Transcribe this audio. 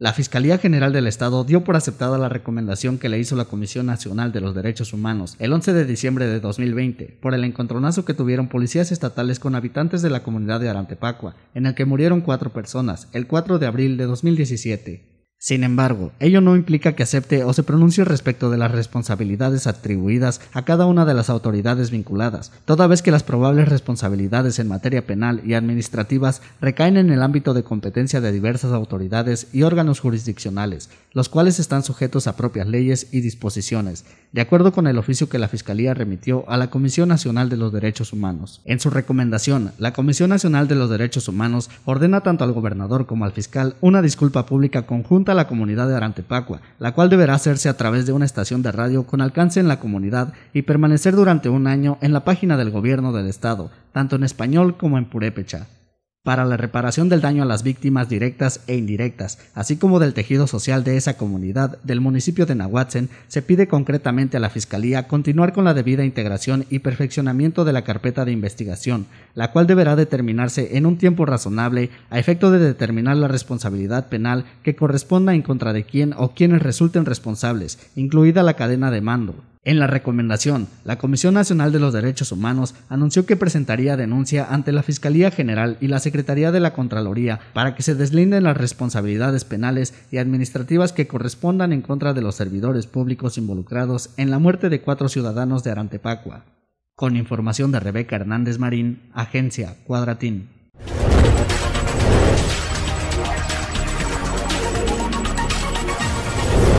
La Fiscalía General del Estado dio por aceptada la recomendación que le hizo la Comisión Nacional de los Derechos Humanos el 11 de diciembre de 2020 por el encontronazo que tuvieron policías estatales con habitantes de la comunidad de Arantepacua, en el que murieron cuatro personas, el 4 de abril de 2017. Sin embargo, ello no implica que acepte o se pronuncie respecto de las responsabilidades atribuidas a cada una de las autoridades vinculadas, toda vez que las probables responsabilidades en materia penal y administrativas recaen en el ámbito de competencia de diversas autoridades y órganos jurisdiccionales, los cuales están sujetos a propias leyes y disposiciones, de acuerdo con el oficio que la Fiscalía remitió a la Comisión Nacional de los Derechos Humanos. En su recomendación, la Comisión Nacional de los Derechos Humanos ordena tanto al gobernador como al fiscal una disculpa pública conjunta la comunidad de Arantepacua, la cual deberá hacerse a través de una estación de radio con alcance en la comunidad y permanecer durante un año en la página del gobierno del estado, tanto en español como en purépecha para la reparación del daño a las víctimas directas e indirectas, así como del tejido social de esa comunidad del municipio de Nahuatzen, se pide concretamente a la Fiscalía continuar con la debida integración y perfeccionamiento de la carpeta de investigación, la cual deberá determinarse en un tiempo razonable a efecto de determinar la responsabilidad penal que corresponda en contra de quién o quienes resulten responsables, incluida la cadena de mando, en la recomendación, la Comisión Nacional de los Derechos Humanos anunció que presentaría denuncia ante la Fiscalía General y la Secretaría de la Contraloría para que se deslinden las responsabilidades penales y administrativas que correspondan en contra de los servidores públicos involucrados en la muerte de cuatro ciudadanos de Arantepacua. Con información de Rebeca Hernández Marín, Agencia Cuadratín.